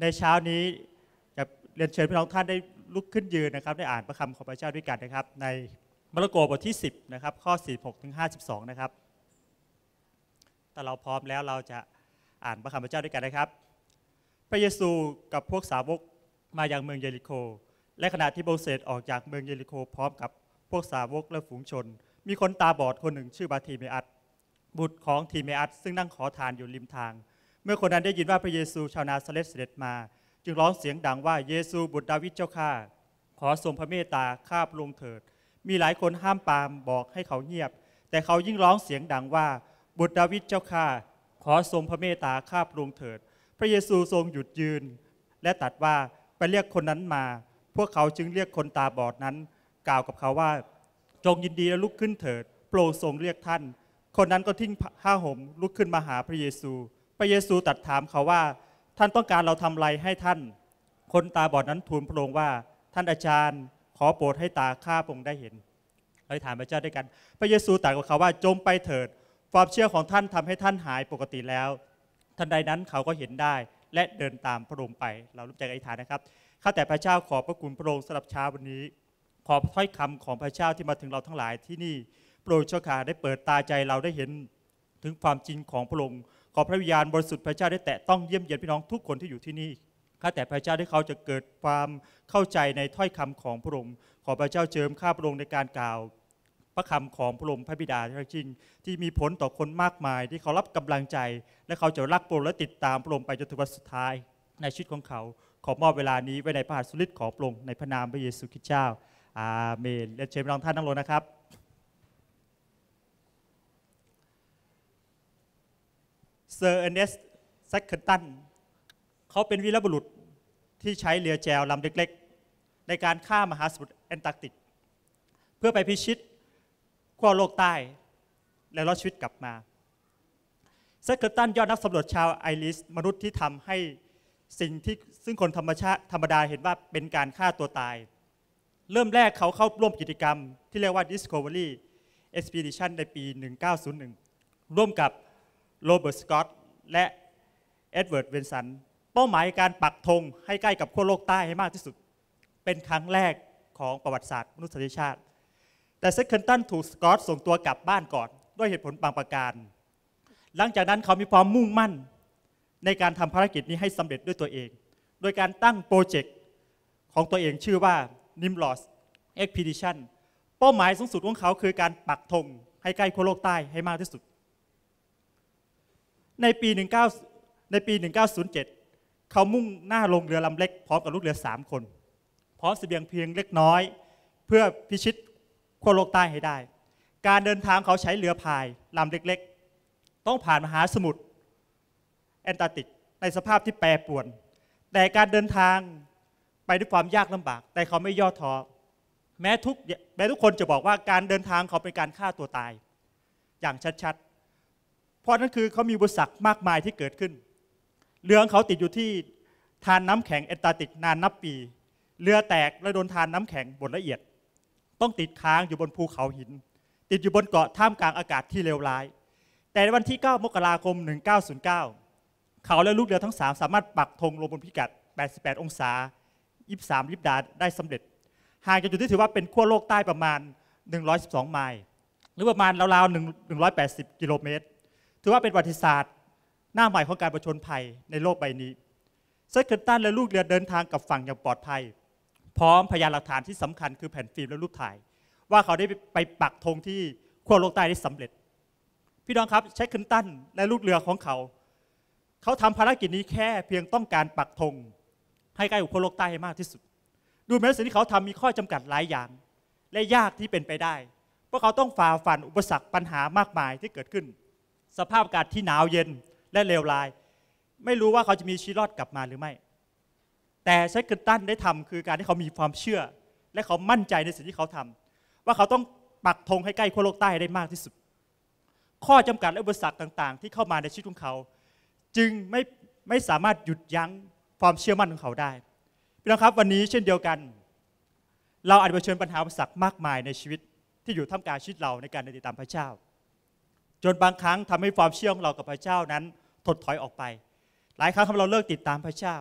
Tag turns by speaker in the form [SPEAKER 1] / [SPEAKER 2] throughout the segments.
[SPEAKER 1] ในเช้านี้จะเรียนเชิญพี่น้องท่านได้ลุกขึ้นยืนนะครับได้อ่านพระคำของพระเจ้าด้วยกันนะครับ ในมาระโกบทที่ 10นะครับข้อ46ถึง52นะครับถ้าเราพร้อมแล้วเราจะอ่านพระคำพระเจ้าด้วยกันนะครับ พระเยซูกับพวกสาวกมาอย่างเมืองเยริโคและขณะที่โบเสสออกจากเมืองเยริโคพร้อมกับพวกสาวกและฝูงชน มีคนตาบอดคนหนึ่ง ชื่อบาทีเมอัตบุตรของทีเมอัตซึ่งนั่งขอทานอยู่ริมทางเมื่อคนนั้นได้ยินว่าพระเยซูชาวนาซาเลสเสด็จมา จึงร้องเสียงดังว่าเยซูบุตรดาวิดเจ้าข้า ขอทรงพระเมตตาข้าพระองค์เถิด มีหลายคนห้ามปามบอกให้เขาเงียบ แต่เขายิ่งร้องเสียงดังว่า บุตรดาวิดเจ้าข้า ขอทรงพระเมตตาข้าพระองค์เถิด พระเยซูทรงหยุดยืน และตัดว่า ไปเรียกคนนั้นมา พวกเขาจึงเรียกคนตาบอดนั้น กล่าวกับเขาว่า จงยินดีและลุกขึ้นเถิด โปรดทรงเรียกท่าน คนนั้นก็ทิ้งผ้าห่มลุกขึ้นมาหาพระเยซูพระเยซูตัดถามเขาว่าท่านต้องการเราทำอะไรให้ท่าน คนตาบอดนั้นทูลพระองค์ว่าท่านอาจารย์ขอโปรดให้ตาข้าพระองค์ได้เห็นเรยถามพระเจ้าด้วยกัน พระเยซูตรัสกับเขาว่าจงไปเถิด ความเชื่อของท่านทำให้ท่านหายปกติแล้วทันใดนั้นเขาก็เห็นได้และเดินตามพระองค์ไปเรารุกจากอธิษฐานนะครับ ข้าแต่พระเจ้าขอบพระคุณพระองค์สำหรับเช้าวันนี้ ขอถ้อยคำของพระเจ้าที่มาถึงเราทั้งหลายที่นี่โปรดเจ้าขาได้เปิดตาใจเราได้เห็นถึงความจริงของพระองค์ขอพระวิญญาณบริสุทธิ์พระเจ้าได้แตะต้องเยี่ยมเยียนพี่น้องทุกคนที่อยู่ที่นี่ข้าแต่พระเจ้าที่เขาจะเกิดความเข้าใจในถ้อยคำของพระองค์ขอพระเจ้าเจิมข้าพระองค์ในการกล่าว พระคำของพระองค์พระบิดาจริง ที่มีผลต่อคนมากมาย ที่เขารับกำลังใจและเขาจะรักพระองค์และติดตามพระองค์ไปจนถึงวันสุดท้ายในชีวิตของเขา ขอมอบเวลานี้ไว้ในพระหัตถ์สุริตของพระองค์ในพระนามพระเยซูคริสต์เจ้า อาเมน และเชิญพน้องท่านนั่งลงนะครับเซอร์เอเนสแซคเคิลตันเขาเป็นวีรบุรุษที่ใช้เรือแจวลำเล็กๆ ในการข้ามหาสมุทรแอนตาร์กติก เพื่อไปพิชิตขั้วโลกใต้ และรอดชีวิตกลับมาแซคเคิลตันยอดนักสำรวจชาวไอริสมนุษย์ที่ทำให้สิ่งที่ซึ่งคนธรรมชาติธรรมดาเห็นว่าเป็นการฆ่าตัวตาย เริ่มแรกเขาเข้าร่วมกิจกรรม ที่เรียกว่า Discovery Expedition ในปี 1901 ร่วมกับโรเบิร์ตสกอตและเอ็ดเวิร์ดเวนสันเป้าหมายการปักธงให้ใกล้กับขั้วโลกใต้ให้มากที่สุด เป็นครั้งแรกของประวัติศาสตร์มนุษยชาติ แต่เซคเคนตันถูกสกอตส่งตัวกลับบ้านก่อนด้วยเหตุผลบางประการ หลังจากนั้นเขามีความมุ่งมั่นในการทำภารกิจนี้ให้สำเร็จด้วยตัวเอง โดยการตั้งโปรเจกต์ของตัวเองชื่อว่านิมลอสเอ็กพีดิชันเป้าหมายสูงสุดของเขาคือการปักธงให้ใกล้ขั้วโลกใต้ให้มากที่สุดในปี 19ในปี 1907 เขามุ่งหน้าลงเรือลำเล็ก พร้อมกับลูกเรือ3คน พร้อมเสบียงเพียงเล็กน้อย เพื่อพิชิตขั้วโลกใต้ให้ได้ การเดินทางเขาใช้เรือพาย ลำเล็กๆ ต้องผ่านมหาสมุทรแอนตาร์กติกในสภาพที่แปรปรวน แต่การเดินทางไปด้วยความยากลำบาก แต่เขาไม่ย่อท้อแม้ทุกแม้ทุกคนจะบอกว่าการเดินทางเขาเป็นการฆ่าตัวตาย อย่างชัดเพราะนั่นคือเขามีบุษักมากมายที่เกิดขึ้น เรือของเขาติดอยู่ที่ทานน้ำแข็งแอนตาติกนานนับปี เรือแตกและโดนทานน้ำแข็งบนละเอียด ต้องติดค้างอยู่บนภูเขาหิน ติดอยู่บนเกาะท่ามกลางอากาศที่เลวร้าย แต่ในวันที่ 9 มกราคม 1909 เขาและลูกเรือทั้ง 3 สามารถปักธงลงบนพิกัด 88 องศา 23 ลิบดาได้สำเร็จ ห่างจากจุดที่ถือว่าเป็นขั้วโลกใต้ประมาณ 112 ไมล์ หรือประมาณราวๆ 180 กิโลเมตรถือว่าเป็นประวัติศาสตร์ หน้าใหม่ของการประชนภัยในโลกใบนี้เซอร์เคิลตันและลูกเรือเดินทางกับฝั่งอย่างปลอดภัย พร้อมพยานหลักฐานที่สำคัญคือแผ่นฟิล์มและรูปถ่ายว่าเขาได้ไปปักธงที่ขั้วโลกใต้ได้สำเร็จ พี่น้องครับเชรคเคิลตันและลูกเรือของเขา เขาทำภารกิจนี้แค่เพียงต้องการปักธงให้ใกล้กับขั้วโลกใต้ให้มากที่สุด ดูเหมือนสิ่งที่เขาทำมีข้อจำกัดหลายอย่างและยากที่เป็นไปได้เพราะเขาต้องฝ่าฟันอุปสรรคปัญหามากมายที่เกิดขึ้นสภาพอากาศที่หนาวเย็นและเลวร้าย ไม่รู้ว่าเขาจะมีชีวิตรอดกลับมาหรือไม่ แต่เชคเกิลตันได้ทำคือการที่เขามีความเชื่อ และเขามั่นใจในสิ่งที่เขาทำ ว่าเขาต้องปักธงให้ใกล้ขั้วโลกใต้ได้มากที่สุด ข้อจำกัดและอุปสรรคต่าง ๆ ที่เข้ามาในชีวิตของเขา จึงไม่ไม่สามารถหยุดยั้งความเชื่อมั่นของเขาได้พี่น้องครับวันนี้เช่นเดียวกัน เราอาจเผชิญปัญหาอุปสรรคมากมายในชีวิตที่อยู่ท่ามกลางชีวิตเราในการเดินตามพระเจ้าจนบางครั้งทำให้ความเชื่อของเรากับพระเจ้านั้นถดถอยออกไป หลายครั้งทำเราเลิกติดตามพระเจ้า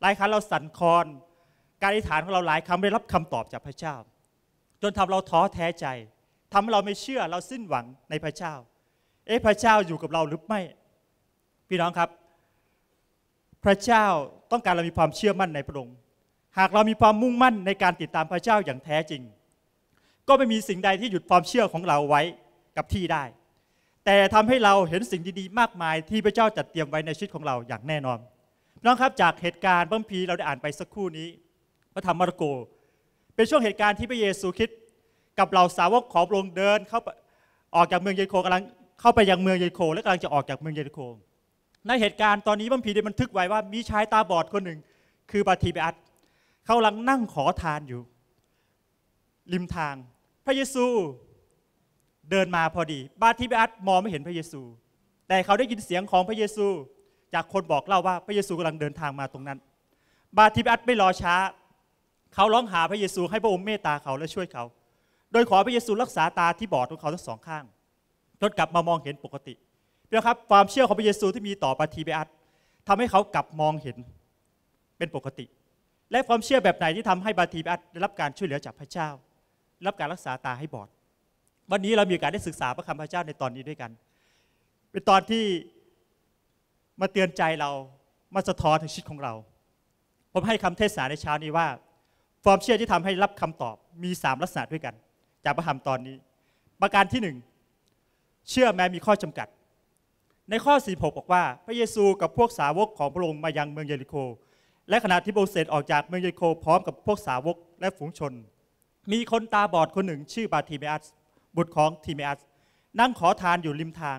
[SPEAKER 1] หลายครั้งเราสั่นคลอน การอธิษฐานของเราหลายครั้งไม่รับคำตอบจากพระเจ้า จนทำเราท้อแท้ใจ ทำให้เราไม่เชื่อ เราสิ้นหวังในพระเจ้า เอ๊ะ พระเจ้าอยู่กับเราหรือไม่ พี่น้องครับ พระเจ้าต้องการเรามีความเชื่อมั่นในพระองค์ หากเรามีความมุ่งมั่นในการติดตามพระเจ้าอย่างแท้จริง ก็ไม่มีสิ่งใดที่หยุดความเชื่อของเราไว้กับที่ได้แต่ทำให้เราเห็นสิ่งดี ๆ มากมายที่พระเจ้าจัดเตรียมไว้ในชีวิตของเราอย่างแน่นอนน้องครับจากเหตุการณ์บัมพีเราได้อ่านไปสักครู่นี้ พระธรรมมาระโก เป็นช่วงเหตุการณ์ที่พระเยซูคิด กับเหล่าสาวกของพระองค์เดินเข้าออกจากเมืองเยโคกาลังเข้าไปยังเมืองเยโค และกำลังจะออกจากเมืองเยโค ในเหตุการณ์ตอนนี้บัมพีได้บันทึกไว้ว่า มีชายตาบอดคนหนึ่ง คือบาทีเบอัตเขากำลังนั่งขอทานอยู่ริมทาง พระเยซูเดินมาพอดี บาทิเบอัสมองไม่เห็นพระเยซู แต่เขาได้ยินเสียงของพระเยซูจากคนบอกเล่าว่าพระเยซูกำลังเดินทางมาตรงนั้น บาทิเบอัสไม่รอช้า เขาร้องหาพระเยซูให้พระองค์เมตตาเขาและช่วยเขา โดยขอพระเยซูรักษาตาที่บอดของเขาทั้งสองข้างจนกลับมามองเห็นปกติพี่ครับความเชื่อของพระเยซูที่มีต่อบาทิเบอัสทำให้เขากลับมองเห็นเป็นปกติ และความเชื่อแบบไหนที่ทำให้บาทิเบอัสได้รับการช่วยเหลือจากพระเจ้า รับการรักษาตาให้บอดวันนี้เรามีโอกาสได้ศึกษาพระคำพระเจ้าในตอนนี้ด้วยกัน เป็นตอนที่มาเตือนใจเรา มาสะท้อนถึงชีวิตของเรา ผมให้คำเทศนาในเช้านี้ว่าความเชื่อที่ทำให้รับคำตอบมี3ลักษณะด้วยกัน จากพระรมตอนนี้ ประการที่1เชื่อแม้มีข้อจำกัด ในข้อ46บอกว่า พระเยซูกับพวกสาวกของพระองค์มายังเมืองเยริโค และขณะที่โบเสสออกจากเมืองเยริโคพร้อมกับพวกสาวกและฝูงชน มีคนตาบอดคนหนึ่ง ชื่อบาทิเมอัสบุตรของทีเมอัสนั่งขอทานอยู่ริมทาง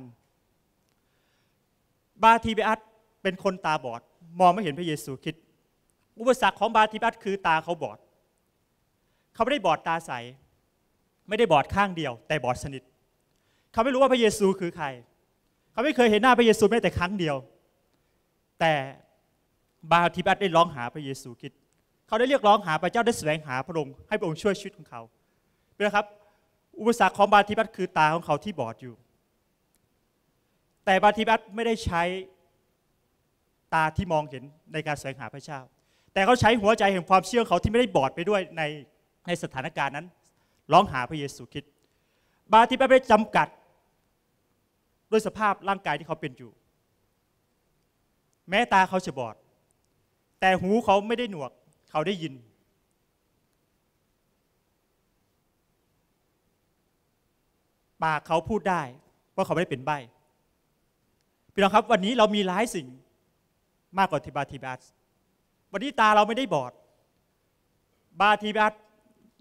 [SPEAKER 1] บาทีเบอัสเป็นคนตาบอด มองไม่เห็นพระเยซูคิดอุปสรรคของบาทีเบอัสคือตาเขาบอด เขาไม่ได้บอดตาใสไม่ได้บอดข้างเดียว แต่บอดสนิท เขาไม่รู้ว่าพระเยซูคือใคร เขาไม่เคยเห็นหน้าพระเยซูแม้แต่ครั้งเดียว แต่บาทีเบัสได้ร้องหาพระเยซูคิดเขาได้เรียกร้องหาพระเจ้าได้แสวงหาพระองค์ให้พระองค์ช่วยชีวิตของเขาเปื่ครับอุปสรรคของบาธิบัตคือตาของเขาที่บอดอยู่ แต่บาธิบัตไม่ได้ใช้ตาที่มองเห็นในการแสวงหาพระเจ้า แต่เขาใช้หัวใจแห่งความเชื่อเขาที่ไม่ได้บอดไปด้วยในในสถานการณ์นั้น ร้องหาพระเยซูคริสต์ บาธิบัตไม่จำกัดด้วยสภาพร่างกายที่เขาเป็นอยู่ แม้ตาเขาจะบอด แต่หูเขาไม่ได้หนวกเขาได้ยินปากเขาพูดได้ว่าเขาไม่ได้เป็นใบพี่น้องครับวันนี้เรามีหลายสิ่งมากกว่าทิบาทิบัส วันนี้ตาเราไม่ได้บอด บาทิบัส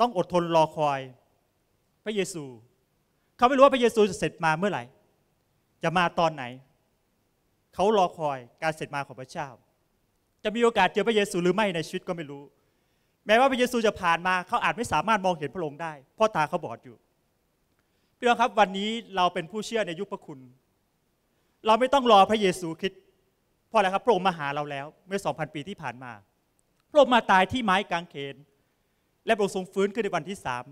[SPEAKER 1] ต้องอดทนรอคอยพระเยซู เขาไม่รู้ว่าพระเยซูจะเสร็จมาเมื่อไหร่ จะมาตอนไหน เขารอคอยการเสร็จมาของพระเจ้า จะมีโอกาสเจอพระเยซูหรือไม่ในชีวิตก็ไม่รู้ แม้ว่าพระเยซูจะผ่านมา เขาอาจไม่สามารถมองเห็นพระองค์ได้ เพราะตาเขาบอดอยู่พี่น้องครับ วันนี้เราเป็นผู้เชื่อในยุคพระคุณ เราไม่ต้องรอพระเยซูคริสต์เพราะอะไรครับ พระองค์มาหาเราแล้ว เมื่อสองพันปีที่ผ่านมาพระองค์มาตายที่ไม้กางเขนและพระองค์ทรงฟื้นขึ้นในวันที่สาม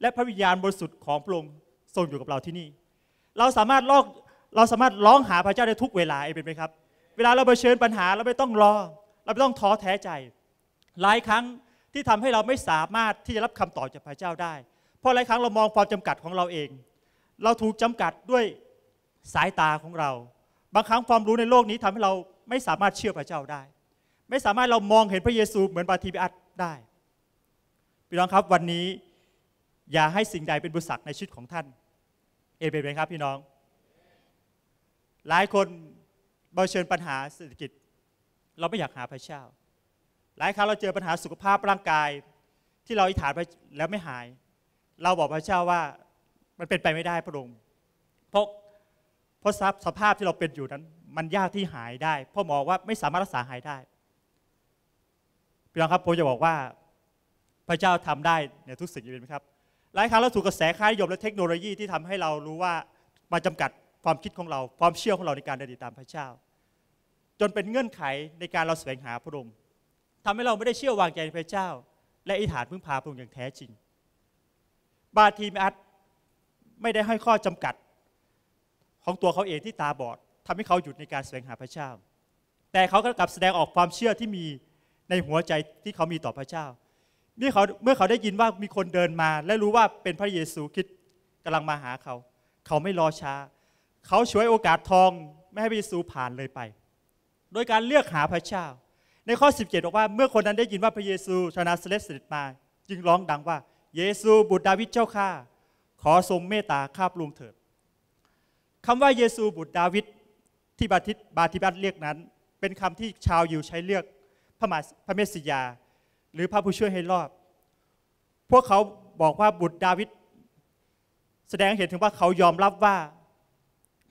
[SPEAKER 1] และพระวิญญาณบริสุทธิ์ของพระองค์ทรงอยู่กับเราที่นี่ เราสามารถลอกเราสามารถร้องหาพระเจ้าได้ทุกเวลา เองเป็นไหมครับ เวลาเราเผชิญปัญหาเราไม่ต้องรอ เราไม่ต้องท้อแท้ใจ หลายครั้งที่ทำให้เราไม่สามารถที่จะรับคำตอบจากพระเจ้าได้เพราะหลายครั้งเรามองความจำกัดของเราเองเราถูกจำกัดด้วยสายตาของเรา บางครั้งความรู้ในโลกนี้ทำให้เราไม่สามารถเชื่อพระเจ้าได้ ไม่สามารถเรามองเห็นพระเยซูเหมือนบาทีบิอัตได้ พี่น้องครับวันนี้อย่าให้สิ่งใดเป็นบุษักในชีวิตของท่านเอเมนไหมครับพี่น้อง หลายคนเผชิญปัญหาเศรษฐกิจ เราไม่อยากหาพระเจ้า หลายครั้งเราเจอปัญหาสุขภาพร่างกายที่เราอิฐานไปแล้วไม่หาย เราบอกพระเจ้าว่ามันเป็นไปไม่ได้พระองค์เพราะเพราะสภาพที่เราเป็นอยู่นั้นมันยากที่หายได้พ่อหมอว่าไม่สามารถรักษาหายได้พี่น้องครับผมจะบอกว่าพระเจ้าทำได้เนี่ยทุกสิ่งยเป็นมครับ หลายครั้งเราถูกกระแสค่ายยมและเทคโนโลยีที่ทำให้เรารู้ว่ามาจำกัดความคิดของเราความเชื่อของเราในการเดินติดตามพระเจ้า จนเป็นเงื่อนไขในการเราแสวงหาพระองค์ทำให้เราไม่ได้เชื่อวางใจในพระเจ้า และอิฐานพึ่งพาพระองค์อย่างแท้จริง บาทีมอัดไม่ได้ให้ข้อจำกัดของตัวเขาเองที่ตาบอด ทำให้เขาหยุดในการแสวงหาพระเจ้า แต่เขาก็กลับแสดงออกความเชื่อที่มีในหัวใจที่เขามีต่อพระเจ้าเมื่อเขาเมื่อเขาได้ยินว่ามีคนเดินมาและรู้ว่าเป็นพระเยซูคริสกํกำลังมาหาเขา เขาไม่รอช้า เขาช่วยโอกาสทอง ไม่ให้พระเยซูผ่านเลยไป โดยการเลือกหาพระเจ้า ในข้อ 17 บอกว่าเมื่อคนนั้นได้ยินว่าพระเยซูชนะเสด็จมา จึงร้องดังว่า เยซู บุตรดาวิดเจ้าข้าขอทรงเมตตาข้าพลวงเถิดคำว่าเยซูบุตรดาวิดที่บาทิตบาธิบัตเรียกนั้น เป็นคำที่ชาวยิวใช้เรียกพระมาพระเมสสิยา หรือพระผู้ช่วยให้รอด พวกเขาบอกว่าบุตรดาวิดแสดงเห็นถึงว่าเขายอมรับว่า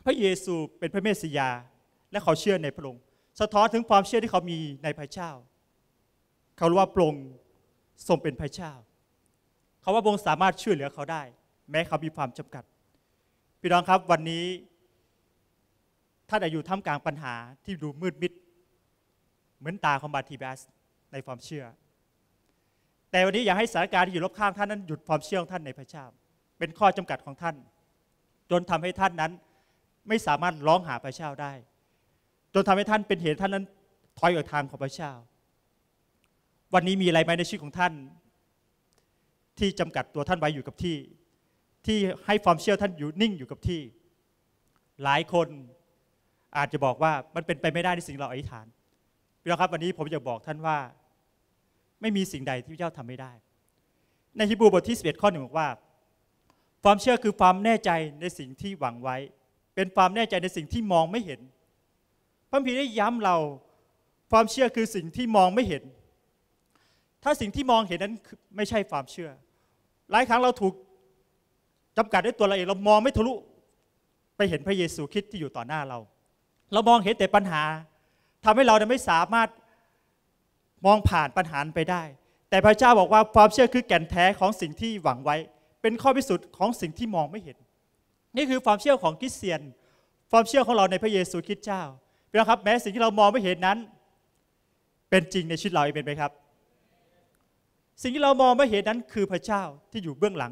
[SPEAKER 1] พระเยซูเป็นพระเมสสิยาและเขาเชื่อในพระองค์สะท้อนถึงความเชื่อที่เขามีในพระเจ้า เขารู้ว่าพระองค์ทรงเป็นพระเจ้า เขาว่าพระองค์สามารถช่วยเหลือเขาได้แม้เขามีความจำกัดพี่น้องครับวันนี้ ท่านอยู่ท่ามกลางปัญหาที่ดูมืดมิดเหมือนตาของบาทีแบสในความเชื่อ แต่วันนี้อยากให้สถานการณ์ที่อยู่รอบข้างท่านนั้นหยุดความเชื่อของท่านในพระเจ้าเป็นข้อจำกัดของท่าน จนทำให้ท่านนั้น ไม่สามารถร้องหาพระเจ้าได้จนทำให้ท่านเป็นเหตุท่านนั้นถอยออกทางของพระเจ้าวันนี้มีอะไรไหมในชีวิตของท่าน ที่จำกัดตัวท่านไว้อยู่กับที่ที่ให้ความเชื่อท่านอยู่นิ่งอยู่กับที่ หลายคนอาจจะบอกว่ามันเป็นไปไม่ได้ในสิ่งเราอธิษฐานพี่น้องครับวันนี้ผมจะบอกท่านว่า ไม่มีสิ่งใดที่พระเจ้าทำไม่ได้ ในฮิบรูบทที่11ข้อหนึ่งบอกว่าความเชื่อคือความแน่ใจในสิ่งที่หวังไว้ เป็นความแน่ใจในสิ่งที่มองไม่เห็นพระพีได้ย้ำเราความเชื่อคือสิ่งที่มองไม่เห็น ถ้าสิ่งที่มองเห็นนั้นไม่ใช่ความเชื่อ หลายครั้งเราถูกจำกัดด้วยตัวเราเองเรามองไม่ทะลุไปเห็นพระเยซูคริสต์ที่อยู่ต่อหน้าเรา เรามองเห็นแต่ปัญหา ทำให้เราไม่สามารถมองผ่านปัญหาไปได้ แต่พระเจ้าบอกว่าความเชื่อคือแก่นแท้ของสิ่งที่หวังไว้ เป็นข้อพิสูจน์ของสิ่งที่มองไม่เห็น นี่คือความเชื่อของคริสเตียนความเชื่อของเราในพระเยซูคริสต์เจ้าพี่น้องครับแม้สิ่งที่เรามองไม่เห็นนั้น เป็นจริงในชีวิตเราเองเป็นไหมครับ สิ่งที่เรามองไม่เห็นนั้นคือพระเจ้าที่อยู่เบื้องหลัง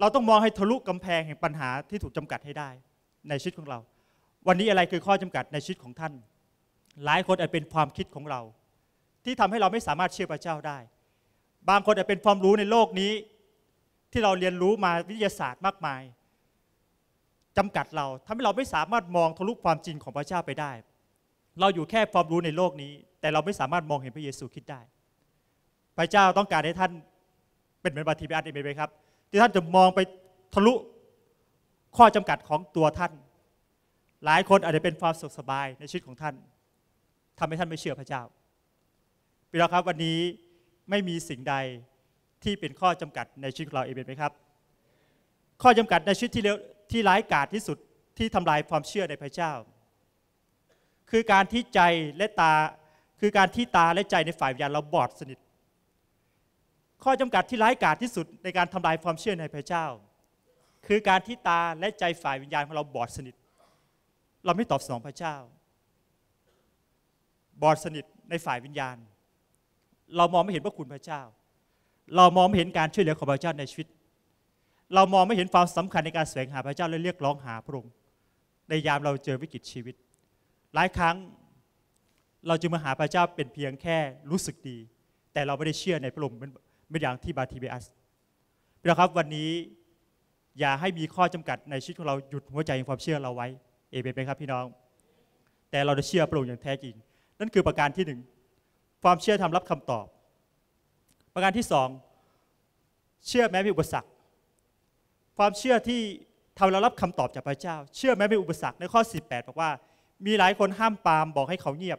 [SPEAKER 1] เราต้องมองให้ทะลุกำแพงแห่งปัญหาที่ถูกจำกัดให้ได้ ในชีวิตของเรา วันนี้อะไรคือข้อจำกัดในชีวิตของท่าน หลายคนอาจเป็นความคิดของเรา ที่ทำให้เราไม่สามารถเชื่อพระเจ้าได้ บางคนอาจเป็นความรู้ในโลกนี้ ที่เราเรียนรู้มาวิทยาศาสตร์มากมายจำกัดเราทำให้เราไม่สามารถมองทะลุความจริงของพระเจ้าไปได้ เราอยู่แค่ความรู้ในโลกนี้ แต่เราไม่สามารถมองเห็นพระเยซูคิดได้ พระเจ้าต้องการให้ท่านเป็นเหมือนบาทีเบอัตเอเไหมครับที่ท่านจะมองไปทะลุข้อจำกัดของตัวท่าน หลายคนอาจจะเป็นความสุขสบายในชีวิตของท่าน ทำให้ท่านไม่เชื่อพระเจ้าพี่น้องครับวันนี้ไม่มีสิ่งใดที่เป็นข้อจำกัดในชีวิตเราเองเป็นไหมครับ ข้อจำกัดในชีวิตที่เลวที่ร้ายกาจที่สุดที่ทำลายความเชื่อในพระเจ้า คือการที่ใจและตาคือการที่ตาและใจในฝ่ายวิญญาณเราบอดสนิทข้อจำกัดที่ร้ายกาจที่สุดในการทำลายความเชื่อในพระเจ้า คือการที่ตาและใจฝ่ายวิญญาณของเราบอดสนิท เราไม่ตอบสนองพระเจ้า บอดสนิทในฝ่ายวิญญาณ เรามองไม่เห็นพระคุณพระเจ้า เรามองไม่เห็นการช่วยเหลือของพระเจ้าในชีวิต เรามองไม่เห็นความสำคัญในการแสวงหาพระเจ้าและเรียกร้องหาพระองค์ในยามเราเจอวิกฤตชีวิต หลายครั้งเราจะมาหาพระเจ้าเป็นเพียงแค่รู้สึกดี แต่เราไม่ได้เชื่อในพระองค์ไม่อย่างที่บาทีเบอัสพี่น้องครับวันนี้อย่าให้มีข้อจำกัดในชีวิตของเราหยุดหัวใจของความเชื่อเราไว้เอเมนไหมครับพี่น้อง แต่เราจะเชื่อพระองค์อย่างแท้จริงนั่นคือประการที่หนึ่งความเชื่อทำรับคำตอบ ประการที่สองเชื่อแม้มีอุปสรรคความเชื่อที่ทำเรารับคำตอบจากพระเจ้าเชื่อแม้มีอุปสรรคในข้อ18บอกว่ามีหลายคนห้ามปามบอกให้เขาเงียบ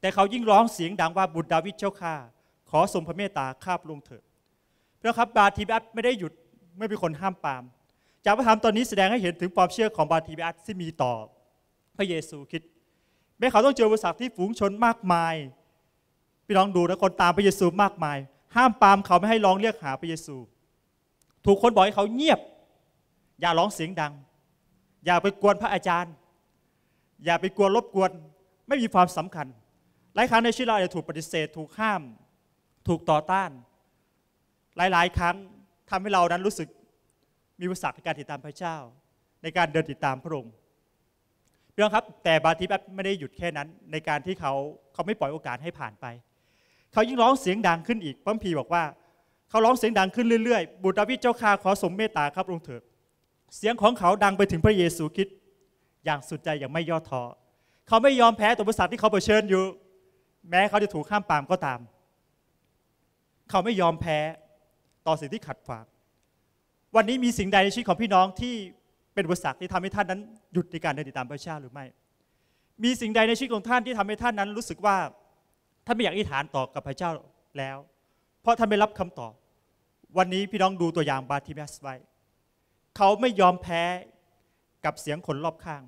[SPEAKER 1] แต่เขายิ่งร้องเสียงดังว่าบุตรดาวิดเจ้าข้าขอสมพระเมตตาข้าพระองค์เถิด่น้งครับ บาทีบัตไม่ได้หยุดไม่มีคนห้ามปาม จากพระธรรมตอนนี้แสดงให้เห็นถึงความเชื่อ ของบาทีบัตที่มีต่อ พระเยซูคริสต์แม้เขาต้องเจออุปสรรคที่ฝูงชนมากมายพี่น้องดูนะคนตามพระเยซูมากมาย ห้ามปามเขาไม่ให้ร้องเรียกหาพระเยซูถูกคนบอกให้เขาเงียบ อย่าร้องเสียงดัง อย่าไปกวนพระอาจารย์ อย่าไปกวนรบกวนไม่มีความสำคัญหลายครั้งในชีวิตเราจะถูกปฏิเสธถูกห้ามถูกต่อต้านหลายๆ ครั้งทำให้เรานั้นรู้สึกมีวุปสรรในการติดตามพระเจ้า ในการเดินติดตามพระองค์เรื่องครับ แต่บาธิสไม่ได้หยุดแค่นั้น ในการที่เขาเขาไม่ปล่อยโอกาสให้ผ่านไป เขายิ่งร้องเสียงดังขึ้นอีกพรมพีบอกว่า เขาร้องเสียงดังขึ้นเรื่อยๆ บุตรดาวิดเจ้าข้าขอสมเมตตาครับองค์เถิด เสียงของเขาดังไปถึงพระเยซูคริสต์อย่างสุดใจอย่างไม่ย่อท้อ เขาไม่ยอมแพ้ต่อบุิษัทที่เขาเผชิญอยู่ แม้เขาจะถูกข้ามปามก็ตามเขาไม่ยอมแพ้ต่อสิ่งที่ขัดขวางวันนี้มีสิ่งใดในชีวิตของพี่น้องที่เป็นบุษักที่ทำให้ท่านนั้นหยุดในการเดินติดตามพระเจ้าหรือไม่ มีสิ่งใดในชีวิตของท่านที่ทำให้ท่านนั้นรู้สึกว่าท่านไม่อยากอธิษฐานต่อกับพระเจ้าแล้ว เพราะท่านไม่รับคำตอบ วันนี้พี่น้องดูตัวอย่างบาธิเมสไว้ เขาไม่ยอมแพ้กับเสียงคนรอบข้าง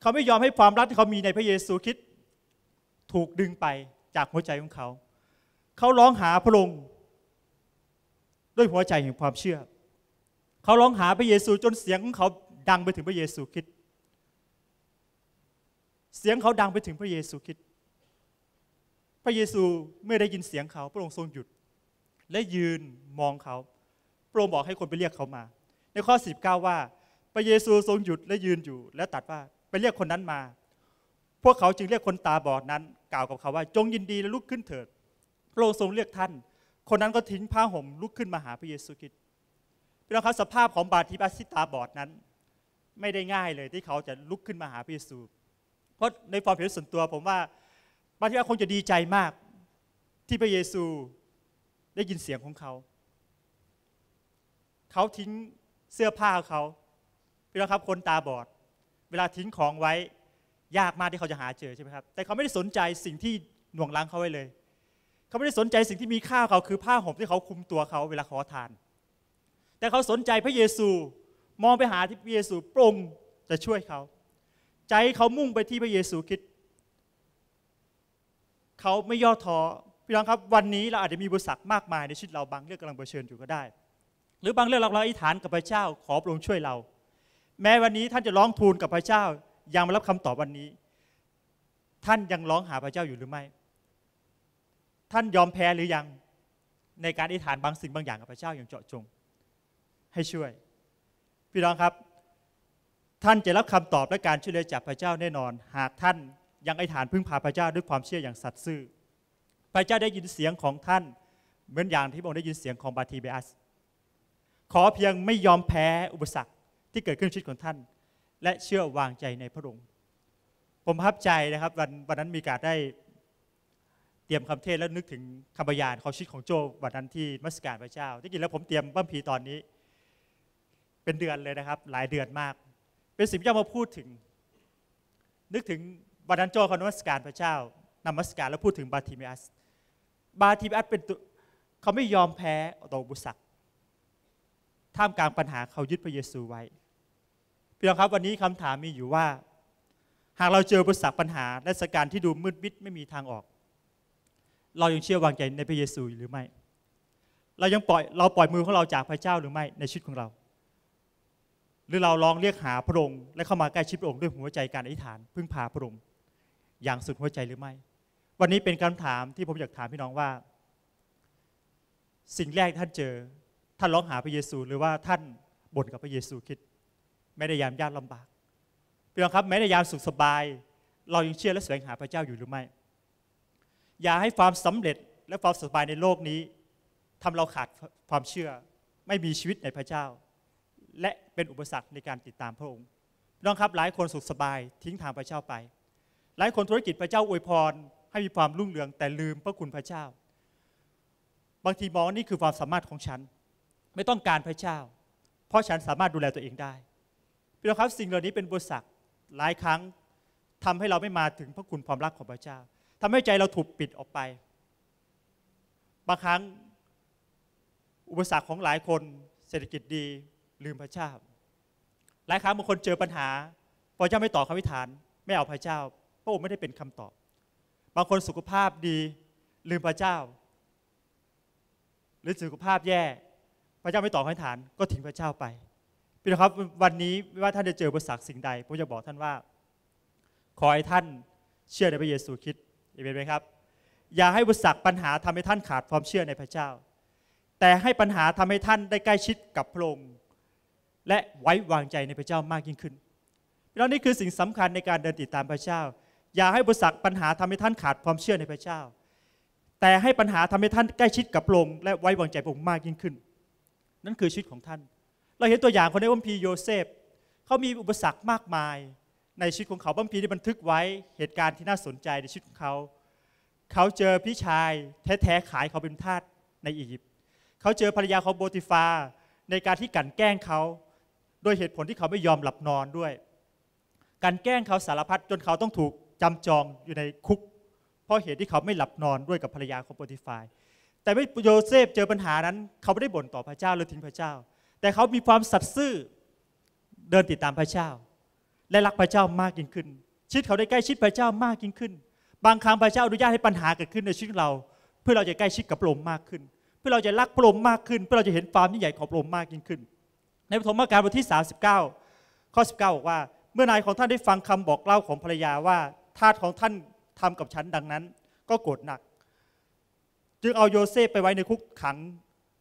[SPEAKER 1] เขาไม่ยอมให้ความรักที่เขามีในพระเยซูคริสต์ถูกดึงไปจากหัวใจของเขาเขาร้องหาพระองค์ด้วยหัวใจแห่งความเชื่อ เขาร้องหาพระเยซูจนเสียงของเขาดังไปถึงพระเยซูคริสเสียงเขาดังไปถึงพระเยซูคริสพระเยซูเมื่อได้ยินเสียงเขาพระองค์ทรงหยุด และยืนมองเขา พระองค์บอกให้คนไปเรียกเขามา ในข้อ19ว่า พระเยซูทรงหยุดและยืนอยู่ และตัดว่าไปเรียกคนนั้นมา พวกเขาจึงเรียกคนตาบอดนั้นกล่าวกับเขาว่าจงยินดีและลุกขึ้นเถิดพระองค์ทรงเรียกท่าน คนนั้นก็ทิ้งผ้าห่ม ลุกขึ้นมาหาพระเยซูคริสต์พี่น้องครับสภาพของบาทิบัสิตาบอดนั้น ไม่ได้ง่ายเลยที่เขาจะลุกขึ้นมาหาพระเยซู เพราะในความเห็นส่วนตัวผมว่า บาทิบัสคงจะดีใจมากที่พระเยซูได้ยินเสียงของเขา เขาทิ้งเสื้อผ้าของเขาพี่น้องครับคนตาบอด เวลาทิ้งของไว้ยากมากที่เขาจะหาเจอใช่ไหมครับ แต่เขาไม่ได้สนใจสิ่งที่หน่วงล้างเขาไว้เลยเขาไม่ได้สนใจสิ่งที่มีค่าเขาคือผ้าห่มที่เขาคุมตัวเขาเวลาขอทาน แต่เขาสนใจพระเยซู มองไปหาที่พระเยซูปรงจะช่วยเขา ใจเขามุ่งไปที่พระเยซูคิดเขาไม่ย่อท้อพี่น้องครับวันนี้เราอาจจะมีบุษักมากมาย ในชีวิตเราบางเรื่องกำลังเผชิญอยู่ก็ได้ หรือบางเรื่องเราเราอธิษฐานกับพระเจ้าขอพระองค์ช่วยเรา แม้วันนี้ท่านจะร้องทูลกับพระเจ้ายังไม่รับคำตอบวันนี้ ท่านยังร้องหาพระเจ้าอยู่หรือไม่ท่านยอมแพ้หรือยังในการอธิษฐานบางสิ่งบางอย่างกับพระเจ้าอย่างเจาะจงให้ช่วย พี่น้องครับ ท่านจะรับคำตอบและการช่วยเหลือจากพระเจ้าแน่นอน หากท่านยังอธิษฐานพึ่งพาพระเจ้าด้วยความเชื่ออย่างสัตย์ซื่อ พระเจ้าได้ยินเสียงของท่านเหมือนอย่างที่พระองค์ได้ยินเสียงของบาทีเบอัสขอเพียงไม่ยอมแพ้อุปสรรค ที่เกิดขึ้นชีวิตของท่าน และเชื่อวางใจในพระองค์ ผมพับใจนะครับวันวันนั้นมีการได้เตรียมคำเทศแล้วนึกถึงคำบรรยานของชีวิตของโจวันนั้นที่มัสการพระเจ้าที่ริงแล้วผมเตรียมบั้มพีตอนนี้ เป็นเดือนเลยนะครับ หลายเดือนมาก เป็นสิ่งที่จะมาพูดถึง นึกถึงวันนั้นโจเขานมัสการพระเจ้านำมัสการแล้วพูดถึงบาธิเมอัส บาธิเมอัสเป็นเขาไม่ยอมแพ้ต่อบุษักท่ามกลางปัญหาเขายึดพระเยซูไว้พี่น้องครับวันนี้คำถามมีอยู่ว่าหากเราเจอบุษักปัญหาและสการที่ดูมืดมิดไม่มีทางออกเรายังเชื่อวางใจในพระเยซูหรือไม่เรายังปล่อยเราปล่อยมือของเราจากพระเจ้าหรือไม่ในชีวิตของเรา หรือเราลองเรียกหาพระองค์และเข้ามาใกล้ชิดพระองค์ด้วยหัวใจการอธิษฐานพึ่งพาพระองค์อย่างสุดหัวใจหรือไม่ วันนี้เป็นคำถามที่ผมอยากถามพี่น้องว่า สิ่งแรกท่านเจอท่านร้องหาพระเยซูหรือว่าท่านบ่นกับพระเยซูคิดไม่ได้ยามยากลำบากพี่น้องครับแม้ในยามสุขสบาย เรายังเชื่อและแสวงหาพระเจ้าอยู่หรือไม่อย่าให้ความสำเร็จและความสบายในโลกนี้ ทำเราขาดความเชื่อ ไม่มีชีวิตในพระเจ้า และเป็นอุปสรรคในการติดตามพระองค์น้องครับหลายคนสุขสบายทิ้งทางพระเจ้าไป หลายคนธุรกิจพระเจ้าอวยพรให้มีความรุ่งเรืองแต่ลืมพระคุณพระเจ้า บางทีมองนี่คือความสามารถของฉันไม่ต้องการพระเจ้า เพราะฉันสามารถดูแลตัวเองได้พี่น้องครับสิ่งเหล่านี้เป็นบทสักหลายครั้งทำให้เราไม่มาถึงพระคุณความรักของพระเจ้าทำให้ใจเราถูกปิดออกไป บางครั้ง อุปสรรคของหลายคนเศรษฐกิจดีลืมพระเจ้า หลายครั้งบางคนเจอปัญหาพระเจ้าไม่ตอบคำวิฐานไม่เอาพระเจ้าพระองค์ไม่ได้เป็นคำตอบ บางคนสุขภาพดีลืมพระเจ้า หรือสุขภาพแย่พระเจ้าไม่ตอบคำวิานก็ทิ้งพระเจ้าไปพี่นงครับ วันนี้ไม่ว่าท่านจะเจออุปสรรคสิ่งใดผมจะบอกท่านว่า ขอให้ท่านเชื่อในพระเยซูคริสต์เอเมนไหมครับอย่าให้บุปสรปัญหาทำให้ท่านขาดความเชื่อในพระเจ้า แต่ให้ปัญหาทำให้ท่านได้ใกล้ชิดกับพระองค์และไว้วางใจในพระเจ้ามากยิ่งขึ้นแล้วนี่คือสิ่งสำคัญในการเดินติดตามพระเจ้าอย่าให้บุษักปัญหาทำให้ท่านขาดความเชื่อในพระเจ้า แต่ให้ปัญหาทำให้ท่านใกล้ชิดกับพระองค์และไว้วางใจพระองค์มากยิ่งขึ้น นั่นคือชีวิตของท่าน เราเห็นตัวอย่างคนในวัมพีโยเซฟเขามีอุปสรรคมากมายในชีวิตของเขาบางคมีได้บันทึกไว้เหตุการณ์ที่น่าสนใจในชีวิตของเขา เขาเจอพี่ชาย แท้ๆขายเขาเป็นทาสในอียิปต์เขาเจอภรรยาของโบติฟาในการที่กันแกล้งเขาด้วยเหตุผลที่เขาไม่ยอมหลับนอนด้วยกันแกล้งเขาสารพัดจนเขาต้องถูกจำจองอยู่ในคุก เพราะเหตุที่เขาไม่หลับนอนด้วยกับภรรยาของโบติฟาแต่ไม่โยเซฟเจอปัญหานั้น เขาไม่ได้บ่นต่อพระเจ้าหรือทิ้งพระเจ้า แต่เขามีความสัตย์ซื่อเดินติดตามพระเจ้าและรักพระเจ้ามากยิ่งขึ้น ชิดเขาได้ใกล้ชิดพระเจ้ามากยิ่งขึ้น บางครั้งพระเจ้าอนุญาตให้ปัญหาเกิดขึ้นในชีวิตเรา เพื่อเราจะใกล้ชิดกับพระองค์มากขึ้น เพื่อเราจะรักพระองค์มากขึ้นเพื่อเราจะเห็นความยิ่งใหญ่ของพระองค์มากยิ่งขึ้น ในปฐมกาลบทที่ 39ข้อ19บอกว่า เมื่อนายของท่านได้ฟังคำบอกเล่าของภรรยาว่า ทาสของท่านทำกับฉันดังนั้น ก็โกรธหนัก จึงเอาโยเซฟไปไว้ในคุกขัง